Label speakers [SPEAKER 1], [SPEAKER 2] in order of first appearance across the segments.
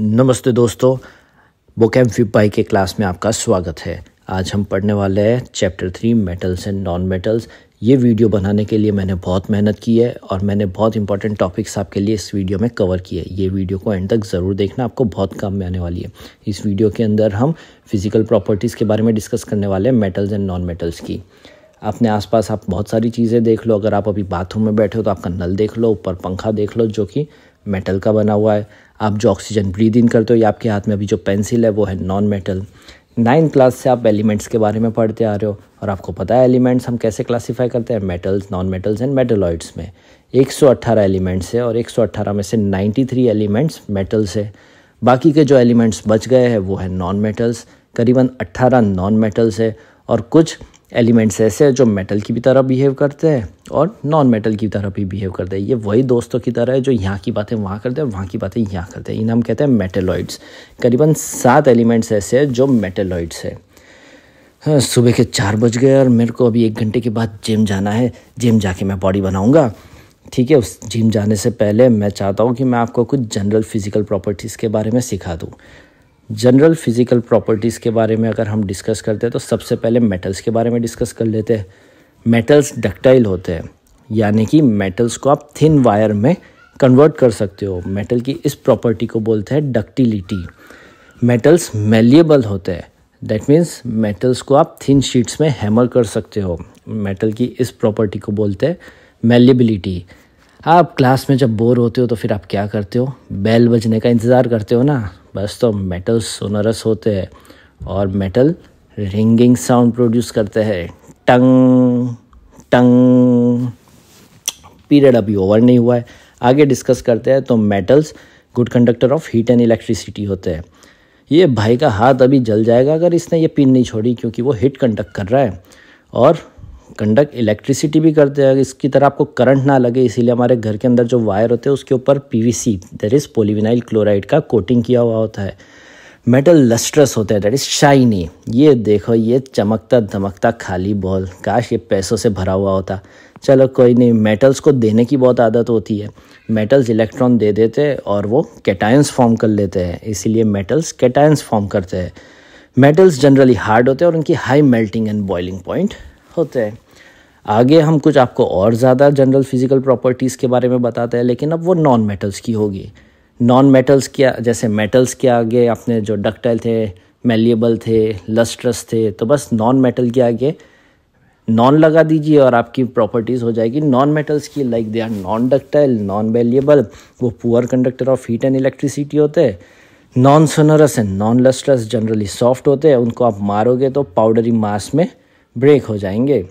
[SPEAKER 1] नमस्ते दोस्तों book M फ्यूपाई के क्लास में आपका स्वागत है आज हम पढ़ने वाले हैं chapter three metals and non metals ये वीडियो बनाने के लिए मैंने बहुत मेहनत की है और मैंने बहुत इंपॉर्टेंट टॉपिक्स आपके लिए इस वीडियो में कवर किए ये वीडियो को एंड तक ज़रूर देखना आपको बहुत काम में आने वाली है इस वीडियो के अंदर हम फिज़िकल प्रॉपर्टीज़ के बारे में डिस्कस करने वाले हैं मेटल्स एंड नॉन मेटल्स की अपने आसपास आप बहुत सारी चीज़ें देख लो अगर आप अभी बाथरूम में बैठे हो तो आपका नल देख लो ऊपर पंखा देख लो जो कि मेटल का बना हुआ है आप जो ऑक्सीजन ब्रीद इन करते हो या आपके हाथ में अभी जो पेंसिल है वो है नॉन मेटल नाइन्थ क्लास से आप एलिमेंट्स के बारे में पढ़ते आ रहे हो और आपको पता है एलिमेंट्स हम कैसे क्लासीफाई करते हैं metals non metals and metalloids में 118 एलिमेंट्स है और 118 में से 93 एलिमेंट्स मेटल्स है बाकी के जो एलिमेंट्स बच गए हैं वो है नॉन मेटल्स करीबन 18 नॉन मेटल्स है और कुछ एलिमेंट्स ऐसे हैं जो मेटल की भी तरह बिहेव करते हैं और नॉन मेटल की तरह भी बिहेव करते हैं ये वही दोस्तों की तरह है जो यहाँ की बातें वहाँ करते हैं वहाँ की बातें यहाँ करते हैं इन्हें हम कहते हैं मेटेलॉइड्स करीबन सात एलिमेंट्स ऐसे हैं जो मेटेलॉइड्स है हाँ, सुबह के चार बज गए और मेरे को अभी एक घंटे के बाद जिम जाना है जिम जाके मैं बॉडी बनाऊँगा ठीक है उस जिम जाने से पहले मैं चाहता हूँ कि मैं आपको कुछ जनरल फिजिकल प्रॉपर्टीज़ के बारे में सिखा दूँ जनरल फिज़िकल प्रॉपर्टीज़ के बारे में अगर हम डिस्कस करते हैं तो सबसे पहले मेटल्स के बारे में डिस्कस कर लेते हैं मेटल्स डक्टाइल होते हैं यानी कि मेटल्स को आप थिन वायर में कन्वर्ट कर सकते हो मेटल की इस प्रॉपर्टी को बोलते हैं डक्टिलिटी मेटल्स मेलिएबल होते हैं दैट मीन्स मेटल्स को आप थिन शीट्स में हैमर कर सकते हो मेटल की इस प्रॉपर्टी को बोलते हैं मेलिबिलिटी आप क्लास में जब बोर होते हो तो फिर आप क्या करते हो बेल बजने का इंतज़ार करते हो ना तो मेटल सोनरस होते हैं और मेटल रिंगिंग साउंड प्रोड्यूस करते हैं टंग टंग पीरियड अभी ओवर नहीं हुआ है आगे डिस्कस करते हैं तो metals good conductor of heat and electricity होते हैं ये भाई का हाथ अभी जल जाएगा अगर इसने ये पिन नहीं छोड़ी क्योंकि वो हीट कंडक्ट कर रहा है और कंडक्ट इलेक्ट्रिसिटी भी करते हैं इसकी तरह आपको करंट ना लगे इसीलिए हमारे घर के अंदर जो वायर होते हैं उसके ऊपर PVC that is polyvinyl chloride का कोटिंग किया हुआ होता है मेटल लस्ट्रस होता है दैट इज़ शाइनी ये देखो ये चमकता धमकता खाली बॉल काश ये पैसों से भरा हुआ होता चलो कोई नहीं मेटल्स को देने की बहुत आदत होती है मेटल्स इलेक्ट्रॉन दे देते हैं और वो कैटायंस फॉर्म कर लेते हैं इसीलिए मेटल्स कैटायंस फॉर्म करते हैं मेटल्स जनरली हार्ड होते हैं और उनकी high melting and boiling point होते हैं आगे हम कुछ आपको और ज़्यादा जनरल फिज़िकल प्रॉपर्टीज़ के बारे में बताते हैं लेकिन अब वो नॉन मेटल्स की होगी नॉन मेटल्स क्या जैसे मेटल्स के आगे अपने जो डक्टाइल थे मेलियबल थे लस्ट्रस थे तो बस नॉन मेटल के आगे नॉन लगा दीजिए और आपकी प्रॉपर्टीज़ हो जाएगी नॉन मेटल्स की like they are non ductile non malleable वो poor conductor of heat and electricity होते हैं non sonorous and non lustrous generally soft होते हैं उनको आप मारोगे तो पाउडरी मास में ब्रेक हो जाएंगे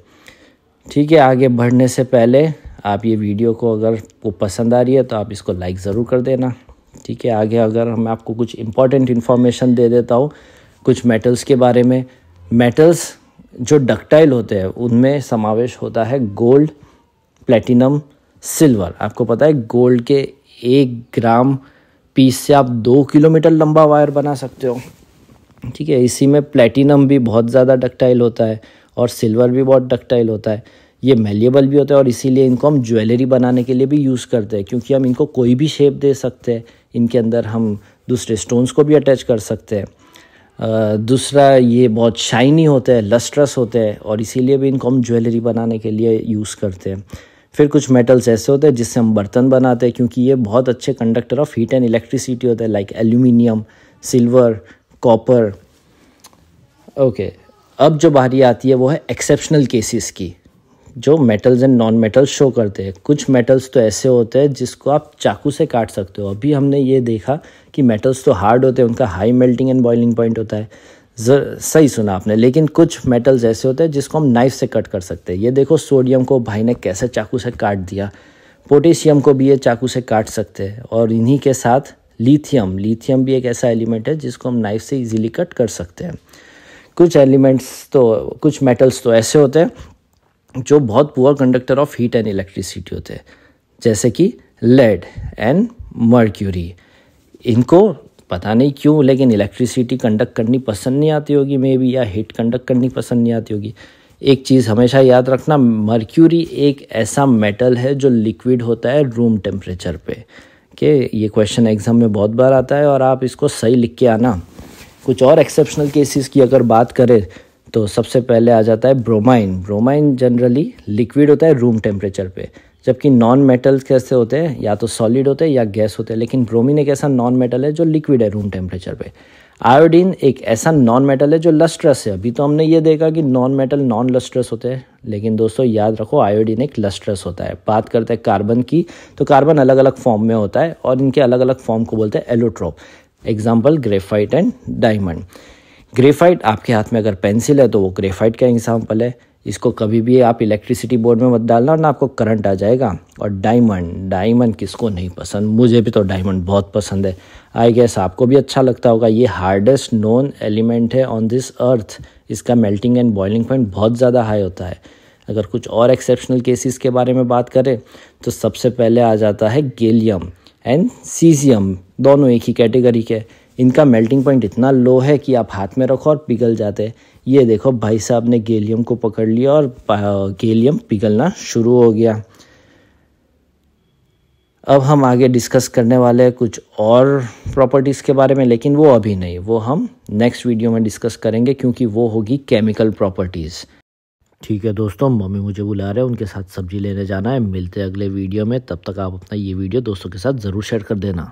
[SPEAKER 1] ठीक है आगे बढ़ने से पहले आप ये वीडियो को अगर वो पसंद आ रही है तो आप इसको लाइक ज़रूर कर देना ठीक है आगे अगर मैं आपको कुछ इम्पॉर्टेंट इन्फॉर्मेशन दे देता हूँ कुछ मेटल्स के बारे में मेटल्स जो डक्टाइल होते हैं उनमें समावेश होता है गोल्ड प्लेटिनम सिल्वर आपको पता है गोल्ड के एक ग्राम पीस से आप दो किलोमीटर लंबा वायर बना सकते हो ठीक है इसी में प्लेटिनम भी बहुत ज़्यादा डक्टाइल होता है और सिल्वर भी बहुत डक्टाइल होता है ये मेलेबल भी होता है और इसीलिए इनको हम ज्वेलरी बनाने के लिए भी यूज़ करते हैं क्योंकि हम इनको कोई भी शेप दे सकते हैं इनके अंदर हम दूसरे स्टोन्स को भी अटैच कर सकते हैं दूसरा ये बहुत शाइनी होते हैं लस्ट्रस होते हैं और इसीलिए भी इनको हम ज्वेलरी बनाने के लिए यूज़ करते हैं फिर कुछ मेटल्स ऐसे होते हैं जिससे हम बर्तन बनाते हैं क्योंकि ये बहुत अच्छे conductor of heat and electricity होते हैं like aluminium silver copper okay अब जो बारी आती है वो है एक्सेप्शनल केसेस की जो metals and non metals show करते हैं कुछ मेटल्स तो ऐसे होते हैं जिसको आप चाकू से काट सकते हो अभी हमने ये देखा कि मेटल्स तो हार्ड होते हैं उनका high melting and boiling point होता है सही सुना आपने लेकिन कुछ मेटल्स ऐसे होते हैं जिसको हम नाइफ से कट कर सकते हैं ये देखो सोडियम को भाई ने कैसे चाकू से काट दिया पोटेशियम को भी ये चाकू से काट सकते हैं और इन्हीं के साथ लीथियम लीथियम भी एक ऐसा एलिमेंट है जिसको हम नाइफ से इजीली कट कर सकते हैं कुछ एलिमेंट्स तो कुछ मेटल्स तो ऐसे होते हैं जो बहुत poor conductor of heat and electricity होते हैं जैसे कि लेड एंड मर्क्यूरी इनको पता नहीं क्यों लेकिन इलेक्ट्रिसिटी कंडक्ट करनी पसंद नहीं आती होगी मे बी या हीट कंडक्ट करनी पसंद नहीं आती होगी एक चीज़ हमेशा याद रखना मर्क्यूरी एक ऐसा मेटल है जो लिक्विड होता है रूम टेम्परेचर पे कि ये क्वेश्चन एग्ज़ाम में बहुत बार आता है और आप इसको सही लिख के आना कुछ और एक्सेप्शनल केसेस की अगर बात करें तो सबसे पहले आ जाता है ब्रोमाइन ब्रोमाइन जनरली लिक्विड होता है रूम टेम्परेचर पे जबकि नॉन मेटल्स कैसे होते हैं या तो सॉलिड होते हैं या गैस होते हैं लेकिन ब्रोमीन एक ऐसा नॉन मेटल है जो लिक्विड है रूम टेम्परेचर पे आयोडीन एक ऐसा नॉन मेटल है जो लस्ट्रस है अभी तो हमने ये देखा कि नॉन मेटल नॉन लस्ट्रस होते हैं लेकिन दोस्तों याद रखो आयोडीन एक लस्ट्रस होता है बात करते हैं कार्बन की तो कार्बन अलग अलग फॉर्म में होता है और इनके अलग अलग फॉर्म को बोलते हैं allotrope example graphite and diamond graphite आपके हाथ में अगर पेंसिल है तो वो ग्रेफाइट का एग्जाम्पल है इसको कभी भी आप इलेक्ट्रिसिटी बोर्ड में मत डालना ना आपको करंट आ जाएगा और डायमंड डायमंड किसको नहीं पसंद मुझे भी तो डायमंड बहुत पसंद है आई गेस आपको भी अच्छा लगता होगा ये हार्डेस्ट नॉन एलिमेंट है ऑन दिस अर्थ इसका मेल्टिंग एंड बॉइलिंग पॉइंट बहुत ज़्यादा हाई होता है अगर कुछ और एक्सेप्शनल केसेस के बारे में बात करें तो सबसे पहले आ जाता है गेलियम एंड सीजियम दोनों एक ही कैटेगरी के इनका मेल्टिंग पॉइंट इतना लो है कि आप हाथ में रखो और पिघल जाते हैं ये देखो भाई साहब ने गेलियम को पकड़ लिया और गेलियम पिघलना शुरू हो गया अब हम आगे डिस्कस करने वाले हैं कुछ और प्रॉपर्टीज़ के बारे में लेकिन वो अभी नहीं वो हम नेक्स्ट वीडियो में डिस्कस करेंगे क्योंकि वो होगी केमिकल प्रॉपर्टीज़ ठीक है दोस्तों मम्मी मुझे बुला रहे हैं उनके साथ सब्जी लेने जाना है मिलते हैं अगले वीडियो में तब तक आप अपना ये वीडियो दोस्तों के साथ ज़रूर शेयर कर देना